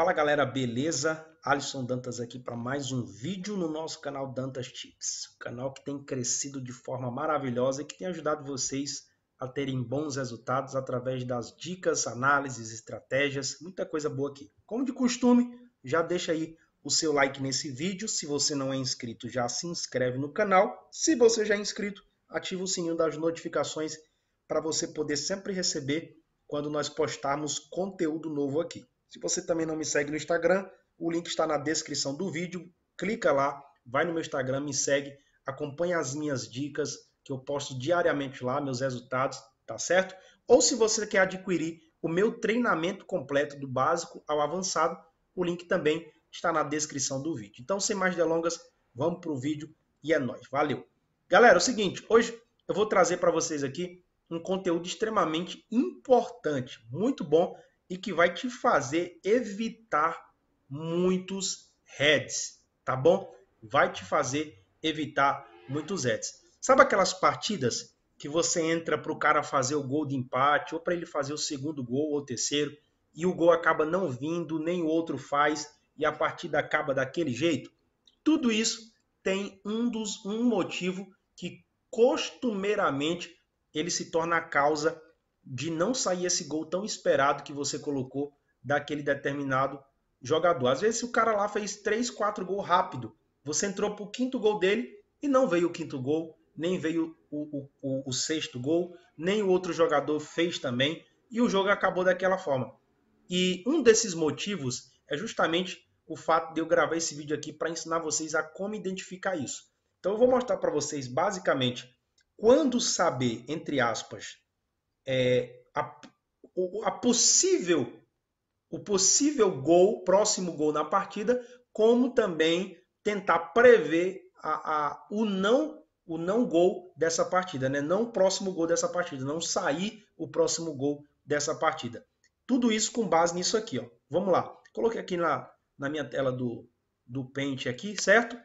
Fala galera, beleza? Alisson Dantas aqui para mais um vídeo no nosso canal Dantas Tips, canal que tem crescido de forma maravilhosa e que tem ajudado vocês a terem bons resultados através das dicas, análises, estratégias, muita coisa boa aqui. Como de costume, já deixa aí o seu like nesse vídeo. Se você não é inscrito, já se inscreve no canal. Se você já é inscrito, ativa o sininho das notificações para você poder sempre receber quando nós postarmos conteúdo novo aqui. Se você também não me segue no Instagram, o link está na descrição do vídeo. Clica lá, vai no meu Instagram, me segue, acompanha as minhas dicas que eu posto diariamente lá, meus resultados, tá certo? Ou se você quer adquirir o meu treinamento completo do básico ao avançado, o link também está na descrição do vídeo. Então, sem mais delongas, vamos para o vídeo e é nóis. Valeu! Galera, é o seguinte, hoje eu vou trazer para vocês aqui um conteúdo extremamente importante, muito bom, e que vai te fazer evitar muitos heads, tá bom? Vai te fazer evitar muitos heads. Sabe aquelas partidas que você entra para o cara fazer o gol de empate ou para ele fazer o segundo gol ou terceiro e o gol acaba não vindo, nem o outro faz e a partida acaba daquele jeito? Tudo isso tem um dos um motivo que costumeiramente ele se torna a causa de não sair esse gol tão esperado que você colocou daquele determinado jogador. Às vezes o cara lá fez 3, 4 gols rápido. Você entrou pro quinto gol dele e não veio o quinto gol, nem veio o, o, o, o sexto gol, nem o outro jogador fez também. E o jogo acabou daquela forma. E um desses motivos é justamente o fato de eu gravar esse vídeo aqui para ensinar vocês a como identificar isso. Então eu vou mostrar para vocês basicamente quando saber, entre aspas, é, a, a possível, o possível gol, próximo gol na partida, como também tentar prever a, a, o não o não gol dessa partida, né? Não o próximo gol dessa partida, não sair o próximo gol dessa partida. Tudo isso com base nisso aqui, ó. Vamos lá. Coloquei aqui na, na minha tela do, do Paint aqui, certo?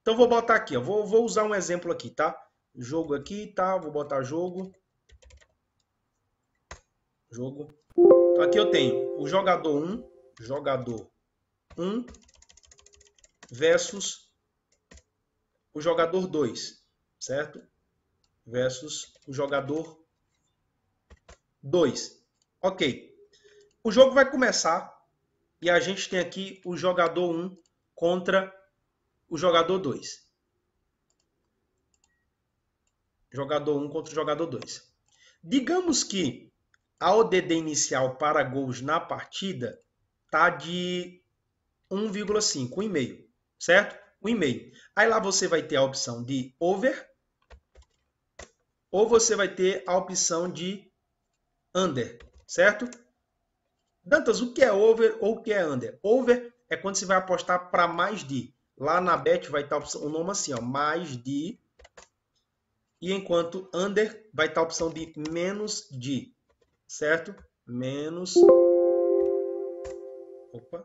Então vou botar aqui, ó. Vou, vou usar um exemplo aqui, tá? Jogo aqui, tá? Vou botar jogo jogo. Então, aqui eu tenho o jogador 1, jogador 1 versus o jogador 2, certo? Versus o jogador 2. Ok. O jogo vai começar e a gente tem aqui o jogador 1 contra o jogador 2. Jogador 1 contra o jogador 2. Digamos que a ODD inicial para gols na partida tá de 1,5, 1,5, certo? 1,5. Aí lá você vai ter a opção de over ou você vai ter a opção de under, certo? Dantas, o que é over ou o que é under? Over é quando você vai apostar para mais de. Lá na bet vai estar tá o nome assim, ó, mais de. E enquanto under vai estar tá a opção de menos de certo? Menos opa,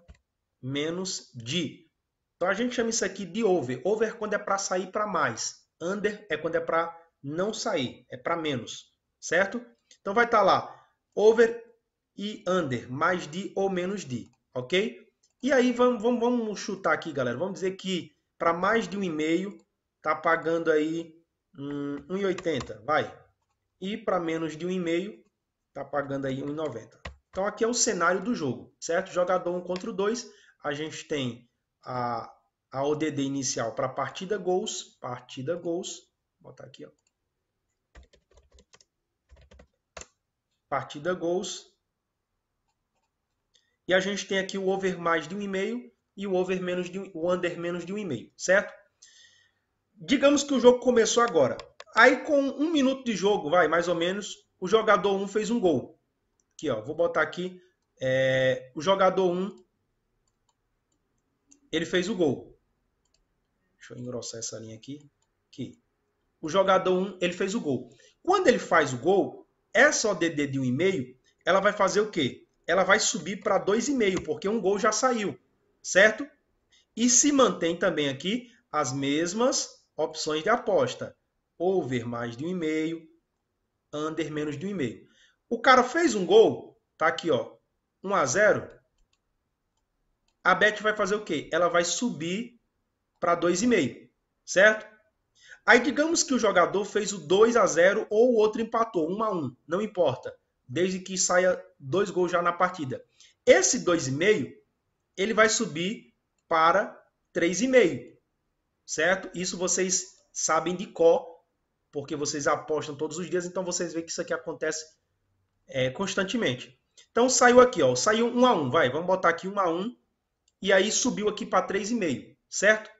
menos de. Então a gente chama isso aqui de over. Over é quando é para sair para mais. Under é quando é para não sair, é para menos, certo? Então vai estar tá lá over e under, mais de ou menos de, ok? E aí vamos, vamos, vamos chutar aqui, galera. Vamos dizer que para mais de um e-mail tá pagando aí hum, 1,80, vai. E para menos de um e-mail Está pagando aí 1,90. Então aqui é o cenário do jogo, certo? Jogador 1 contra o 2, a gente tem a, a ODD inicial para partida gols, partida gols, vou botar aqui, ó. Partida gols. E a gente tem aqui o over mais de 1,5 e o over menos de o under menos de 1,5, certo? Digamos que o jogo começou agora. Aí com um minuto de jogo, vai, mais ou menos, o jogador 1 um fez um gol. Aqui, ó, vou botar aqui. É, o jogador 1, um, ele fez o gol. Deixa eu engrossar essa linha aqui. Aqui. O jogador 1, um, ele fez o gol. Quando ele faz o gol, essa ODD de 1,5, ela vai fazer o quê? Ela vai subir para 2,5, porque um gol já saiu, certo? E se mantém também aqui as mesmas opções de aposta. Over mais de 1,5, under menos de meio. O cara fez um gol, tá aqui, ó, 1 a 0. A bet vai fazer o quê? Ela vai subir para 2,5, certo? Aí digamos que o jogador fez o 2 a 0 ou o outro empatou, 1 a 1, não importa, desde que saia dois gols já na partida. Esse 2,5, ele vai subir para 3,5. Certo? Isso vocês sabem de cor porque vocês apostam todos os dias, então vocês veem que isso aqui acontece é, constantemente. Então saiu aqui, ó, saiu 1 a 1, vai, vamos botar aqui 1 a 1 e aí subiu aqui para 3,5, certo?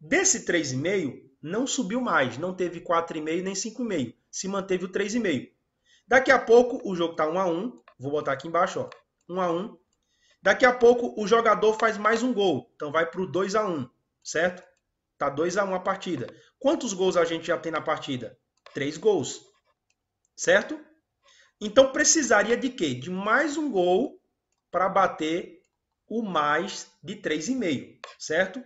Desse 3,5 não subiu mais, não teve 4,5 nem 5,5, se manteve o 3,5. Daqui a pouco o jogo tá 1 a 1, vou botar aqui embaixo, ó, 1 a 1. Daqui a pouco o jogador faz mais um gol, então vai para o 2 a 1, certo? Tá 2 a 1 um a partida. Quantos gols a gente já tem na partida? Três gols. Certo? Então precisaria de quê? De mais um gol para bater o mais de 3,5, certo?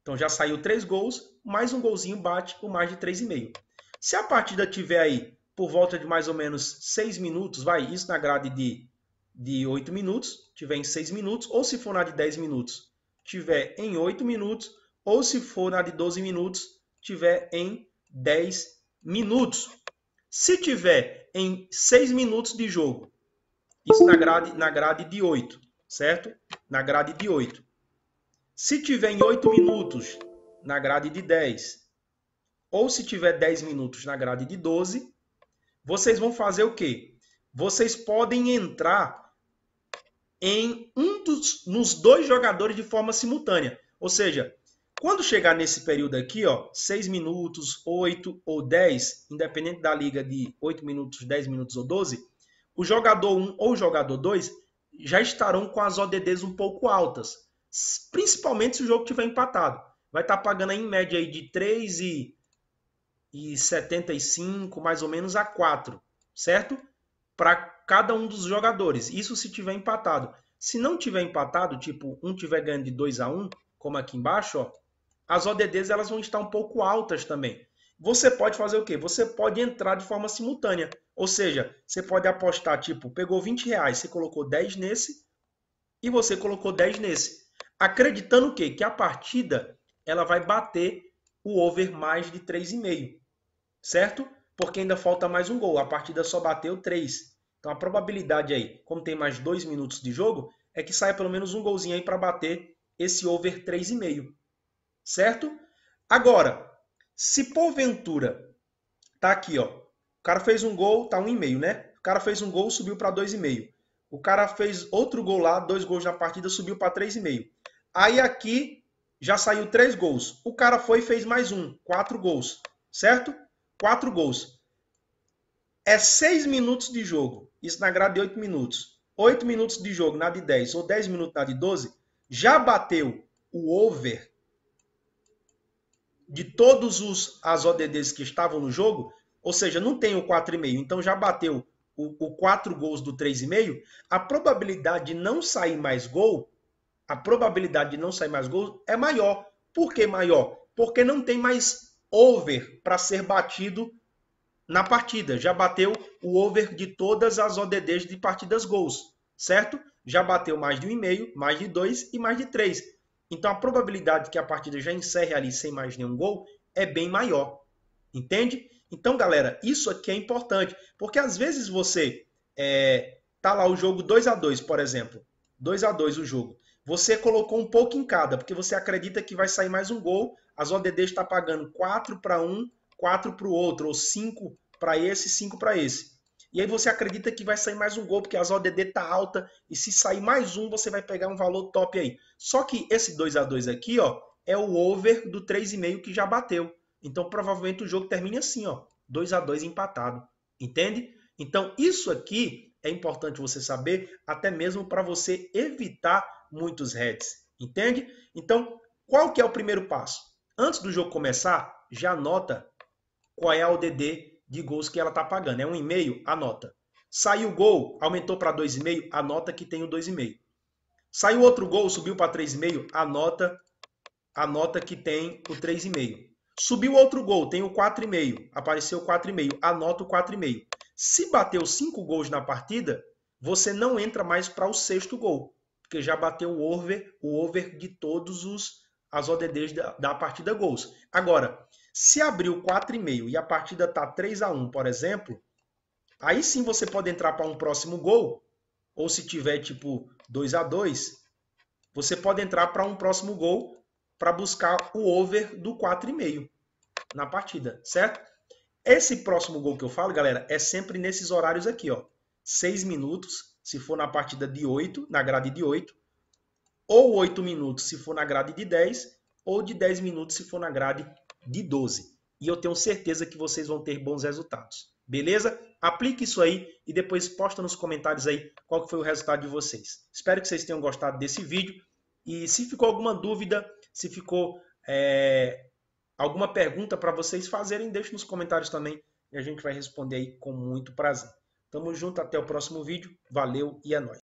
Então já saiu três gols, mais um golzinho bate o mais de 3,5. Se a partida tiver aí por volta de mais ou menos 6 minutos, vai, isso na grade de, de 8 minutos, tiver em 6 minutos, ou se for na de 10 minutos, tiver em 8 minutos, ou se for na de 12 minutos, tiver em 10 minutos. Se tiver em 6 minutos de jogo, isso na grade, na grade de 8, certo? Na grade de 8. Se tiver em 8 minutos, na grade de 10, ou se tiver 10 minutos na grade de 12, vocês vão fazer o quê? Vocês podem entrar em um dos, nos dois jogadores de forma simultânea. Ou seja, quando chegar nesse período aqui, ó, 6 minutos, 8 ou 10, independente da liga de 8 minutos, 10 minutos ou 12, o jogador 1 ou o jogador 2 já estarão com as ODDs um pouco altas, principalmente se o jogo tiver empatado. Vai estar tá pagando aí, em média aí de 3 e, e 75, mais ou menos a 4, certo? Para cada um dos jogadores. Isso se tiver empatado. Se não tiver empatado, tipo, um tiver ganhando de 2 a 1, como aqui embaixo, ó, as ODDs elas vão estar um pouco altas também. Você pode fazer o quê? Você pode entrar de forma simultânea. Ou seja, você pode apostar, tipo, pegou 20 reais, você colocou 10 nesse e você colocou 10 nesse. Acreditando o quê? Que a partida ela vai bater o over mais de 3,5. Certo? Porque ainda falta mais um gol. A partida só bateu 3. Então a probabilidade aí, como tem mais dois minutos de jogo, é que saia pelo menos um golzinho aí para bater esse over 3,5 certo? Agora, se porventura tá aqui, ó, o cara fez um gol, tá um e meio, né? O cara fez um gol, subiu para dois e meio. O cara fez outro gol lá, dois gols na partida, subiu para três e meio. Aí aqui já saiu três gols. O cara foi e fez mais um, quatro gols, certo? Quatro gols. É seis minutos de jogo. Isso na grade de oito minutos. Oito minutos de jogo na de 10 ou dez minutos na de 12, já bateu o over de todos os as ODDs que estavam no jogo, ou seja, não tem o 4,5, então já bateu o, o 4 gols do 3,5, a probabilidade de não sair mais gol, a probabilidade de não sair mais gol é maior. Por que maior? Porque não tem mais over para ser batido na partida. Já bateu o over de todas as ODDs de partidas gols, certo? Já bateu mais de 1,5, mais de 2 e mais de 3. Então a probabilidade que a partida já encerre ali sem mais nenhum gol é bem maior. Entende? Então, galera, isso aqui é importante. Porque às vezes você é, tá lá o jogo 2 a 2 por exemplo. 2 a 2 o jogo. Você colocou um pouco em cada, porque você acredita que vai sair mais um gol. As ODD está pagando 4 para um, 4 para o outro, ou 5 para esse, 5 para esse. E aí você acredita que vai sair mais um gol, porque as ODD tá alta, e se sair mais um, você vai pegar um valor top aí. Só que esse 2 a 2 aqui, ó, é o over do 3,5 que já bateu. Então provavelmente o jogo termine assim, ó, 2 a 2 empatado, entende? Então isso aqui é importante você saber, até mesmo para você evitar muitos heads, entende? Então, qual que é o primeiro passo? Antes do jogo começar, já anota qual é a ODD de gols que ela está pagando. É um e a nota. Saiu o gol, aumentou para 2,5, a nota que tem o 2,5. Saiu outro gol, subiu para 3,5, a nota a nota que tem o 3,5. Subiu outro gol, tem o 4,5, apareceu 4,5, anota o 4,5. Se bateu 5 gols na partida, você não entra mais para o sexto gol, porque já bateu o over, o over de todos os as ODDs da, da partida gols. Agora, se abriu 4,5 e a partida está 3 a 1 por exemplo, aí sim você pode entrar para um próximo gol, ou se tiver tipo 2 a 2 você pode entrar para um próximo gol para buscar o over do 4,5 na partida, certo? Esse próximo gol que eu falo, galera, é sempre nesses horários aqui, ó. 6 minutos, se for na partida de 8, na grade de 8, ou 8 minutos, se for na grade de 10, ou de 10 minutos, se for na grade de 12. E eu tenho certeza que vocês vão ter bons resultados. Beleza? Aplique isso aí e depois posta nos comentários aí qual foi o resultado de vocês. Espero que vocês tenham gostado desse vídeo. E se ficou alguma dúvida, se ficou é, alguma pergunta para vocês fazerem, deixe nos comentários também e a gente vai responder aí com muito prazer. Tamo junto, até o próximo vídeo. Valeu e é nóis.